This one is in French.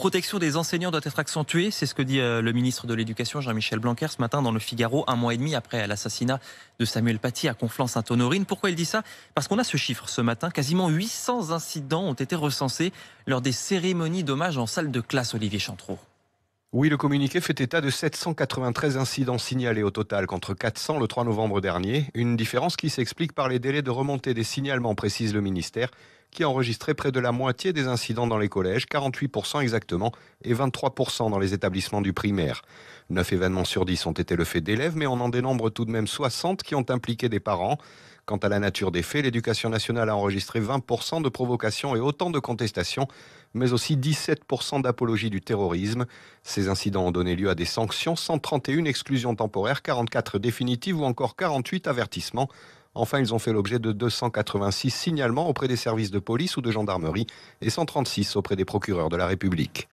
protection des enseignants doit être accentuée. C'est ce que dit euh, le ministre de l'Éducation, Jean-Michel Blanquer, ce matin dans le Figaro, un mois et demi après l'assassinat de Samuel Paty à Conflans-Sainte-Honorine. Pourquoi il dit ça Parce qu'on a ce chiffre ce matin. Quasiment 800 incidents ont été recensés lors des cérémonies d'hommage en salle de classe, Olivier Chantreau. Oui, le communiqué fait état de 793 incidents signalés au total contre 400 le 3 novembre dernier, une différence qui s'explique par les délais de remontée des signalements, précise le ministère qui a enregistré près de la moitié des incidents dans les collèges, 48% exactement, et 23% dans les établissements du primaire. 9 événements sur 10 ont été le fait d'élèves, mais on en dénombre tout de même 60 qui ont impliqué des parents. Quant à la nature des faits, l'éducation nationale a enregistré 20% de provocations et autant de contestations, mais aussi 17% d'apologie du terrorisme. Ces incidents ont donné lieu à des sanctions, 131 exclusions temporaires, 44 définitives ou encore 48 avertissements. Enfin, ils ont fait l'objet de 286 signalements auprès des services de police ou de gendarmerie et 136 auprès des procureurs de la République.